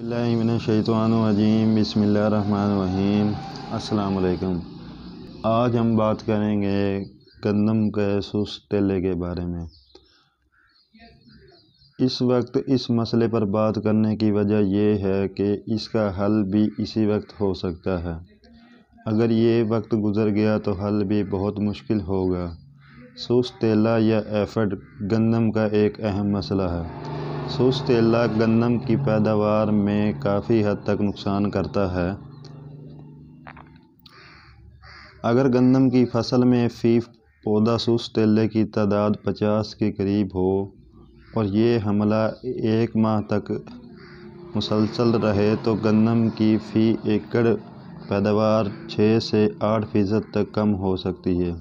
अल्लाशैतवानजीम बसमीम अल्लाम आज हम बात करेंगे गंदम के सुस्त तेले के बारे में इस वक्त इस मसले पर बात करने की वजह यह है कि इसका हल भी इसी वक्त हो सकता है अगर ये वक्त गुजर गया तो हल भी बहुत मुश्किल होगा सुस्त तेला या एफड गंदम का एक अहम मसला है सुस्तेला गंदम की पैदावार में काफ़ी हद तक नुकसान करता है अगर गंदम की फसल में फी पौधा सुस्तेले की तादाद 50 के करीब हो और ये हमला एक माह तक मुसलसल रहे तो गंदम की फ़ी एकड़ पैदावार 6 से 8 फ़ीसद तक कम हो सकती है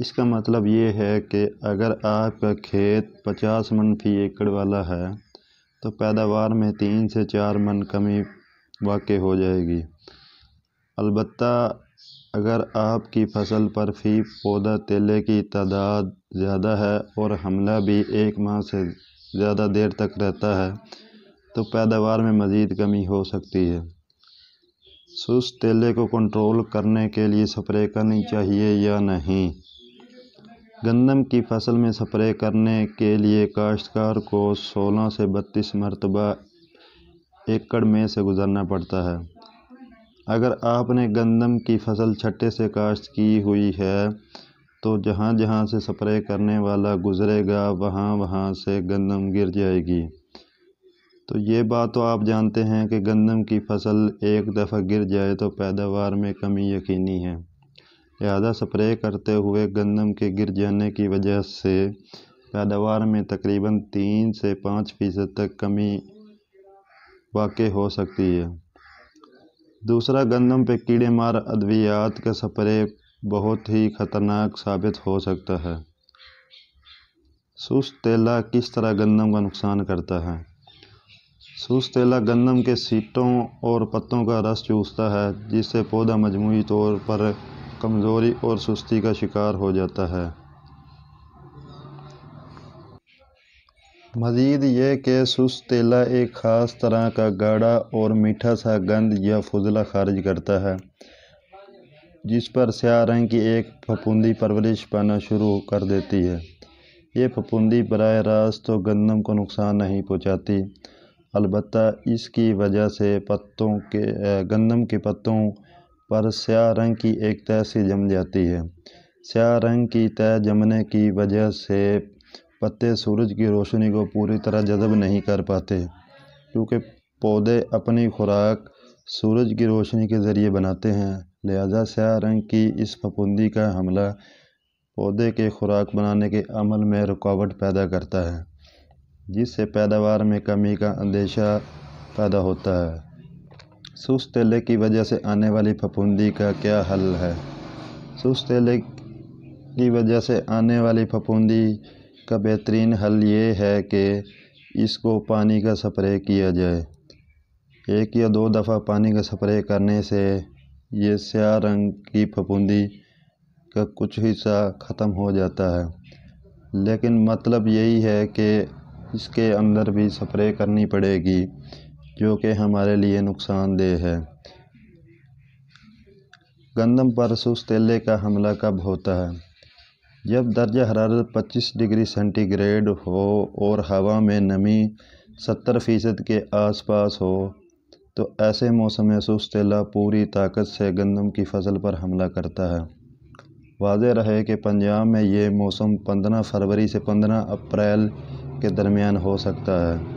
इसका मतलब ये है कि अगर आपका खेत पचास मन फी एकड़ वाला है तो पैदावार में तीन से चार मन कमी वाक़ हो जाएगी अलबत् अगर आपकी फसल पर फी पौधा तेले की तादाद ज़्यादा है और हमला भी एक माह से ज़्यादा देर तक रहता है तो पैदावार में मज़ीद कमी हो सकती है सुस्त तेले को कंट्रोल करने के लिए स्प्रे करनी चाहिए या नहीं गंदम की फसल में स्प्रे करने के लिए काश्तकार को सोलह से बत्तीस मरतबा एकड़ में से गुजरना पड़ता है अगर आपने गंदम की फसल छट्टे से काश्त की हुई है तो जहाँ जहाँ से स्प्रे करने वाला गुजरेगा वहाँ वहाँ से गंदम गिर जाएगी तो ये बात तो आप जानते हैं कि गंदम की फसल एक दफ़ा गिर जाए तो पैदावार में कमी यकीनी है ज़्यादा स्प्रे करते हुए गंदम के गिर जाने की वजह से पैदावार में तकरीबन तीन से पाँच फ़ीसद तक कमी वाक़ हो सकती है दूसरा गंदम पे कीड़े मार अद्वियात का स्प्रे बहुत ही ख़तरनाक साबित हो सकता है सुस्त तेला किस तरह गंदम का नुकसान करता है सुस्त तेला गंदम के सीटों और पत्तों का रस चूसता है जिससे पौधा मजमू तौर पर कमज़ोरी और सुस्ती का शिकार हो जाता है मज़ीद ये कि सुस्त तेला एक ख़ास तरह का गाढ़ा और मीठा सा गंद या फजला खारिज करता है जिस पर स्या रंग की एक फपूंदी परवरिश पाना शुरू कर देती है ये फपूंदी बर रास्त तो गंदम को नुकसान नहीं पहुँचाती अलबत् इसकी वजह से पत्तों के गंदम के पत्तों पर स्याह रंग की एक तय सी जम जाती है स्याह रंग की तय जमने की वजह से पत्ते सूरज की रोशनी को पूरी तरह जज़ब नहीं कर पाते क्योंकि पौधे अपनी खुराक सूरज की रोशनी के ज़रिए बनाते हैं लिहाजा स्याह रंग की इस फफूंदी का हमला पौधे के खुराक बनाने के अमल में रुकावट पैदा करता है जिससे पैदावार में कमी का अंदेशा पैदा होता है सुस्तेले की वजह से आने वाली फफूंदी का क्या हल है सुस्तेले की वजह से आने वाली फफूंदी का बेहतरीन हल ये है कि इसको पानी का स्प्रे किया जाए एक या दो दफ़ा पानी का स्प्रे करने से ये स्या रंग की फफूंदी का कुछ हिस्सा ख़त्म हो जाता है लेकिन मतलब यही है कि इसके अंदर भी स्प्रे करनी पड़ेगी जो कि हमारे लिए नुकसानदेह है गंदम पर सुस्तेले का हमला कब होता है जब दर्ज हरारत 25 डिग्री सेंटीग्रेड हो और हवा में नमी 70 फ़ीसद के आसपास हो तो ऐसे मौसम में सुस्तेला पूरी ताकत से गंदम की फसल पर हमला करता है वाज रहे कि पंजाब में ये मौसम पंद्रह फरवरी से पंद्रह अप्रैल के दरमियान हो सकता है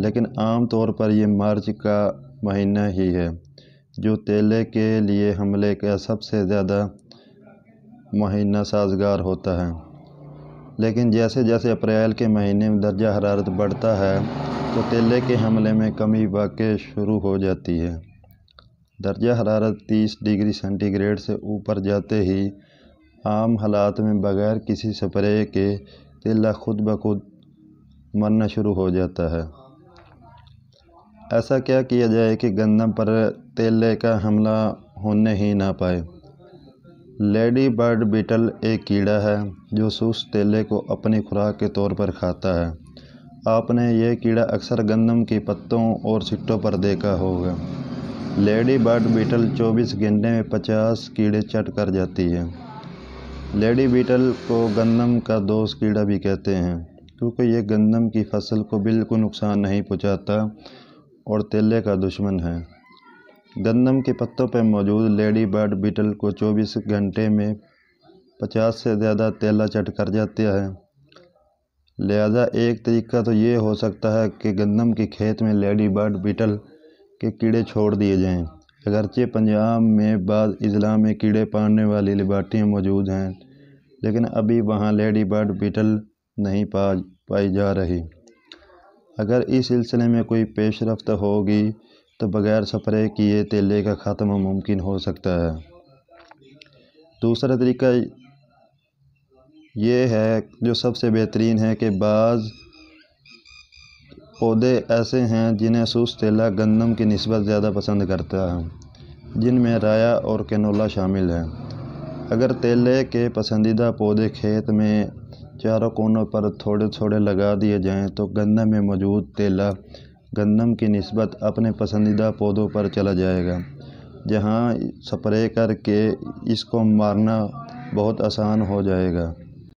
लेकिन आम तौर पर यह मार्च का महीना ही है जो तेले के लिए हमले का सबसे ज़्यादा महीना साजगार होता है लेकिन जैसे जैसे अप्रैल के महीने में दर्जा हरारत बढ़ता है तो तेले के हमले में कमी वाक़ शुरू हो जाती है दर्जा हरारत 30 डिग्री सेंटीग्रेड से ऊपर जाते ही आम हालात में बग़ैर किसी स्प्रे के तेला खुद ब खुद मरना शुरू हो जाता है ऐसा क्या किया जाए कि गंदम पर तेले का हमला होने ही ना पाए लेडी बर्ड बीटल एक कीड़ा है जो सुस्त तेले को अपनी खुराक के तौर पर खाता है आपने यह कीड़ा अक्सर गंदम के पत्तों और सिट्टों पर देखा होगा लेडी बर्ड बीटल 24 घंटे में 50 कीड़े चट कर जाती है लेडी बीटल को गंदम का दोस्त कीड़ा भी कहते हैं क्योंकि ये गंदम की फसल को बिल्कुल नुकसान नहीं पहुँचाता और तेले का दुश्मन है गंदम के पत्तों पर मौजूद लेडी बर्ड बीटल को 24 घंटे में 50 से ज़्यादा तेला चट कर जाते हैं लिहाजा एक तरीका तो ये हो सकता है कि गंदम के खेत में लेडी बर्ड बीटल के कीड़े छोड़ दिए जाएं। अगरचे पंजाब में बाद अजला में कीड़े पालने वाली लिबार्टियाँ मौजूद हैं लेकिन अभी वहाँ लेडी बर्ड बीटल नहीं पा पाई जा रही अगर इस सिलसिले में कोई पेशरफ्त रफ्त होगी तो बग़ैर स्प्रे किए तेले का ख़त्म मुमकिन हो सकता है दूसरा तरीका ये है जो सबसे बेहतरीन है कि बाज़ पौधे ऐसे हैं जिन्हें सुस्त तेला गंदम की नस्बत ज़्यादा पसंद करता है जिनमें राया और कैनोला शामिल है अगर तेले के पसंदीदा पौधे खेत में चारों कोनों पर थोड़े थोड़े लगा दिए जाएं तो गंदम में मौजूद तेला गंदम की नस्बत अपने पसंदीदा पौधों पर चला जाएगा जहाँ स्प्रे करके इसको मारना बहुत आसान हो जाएगा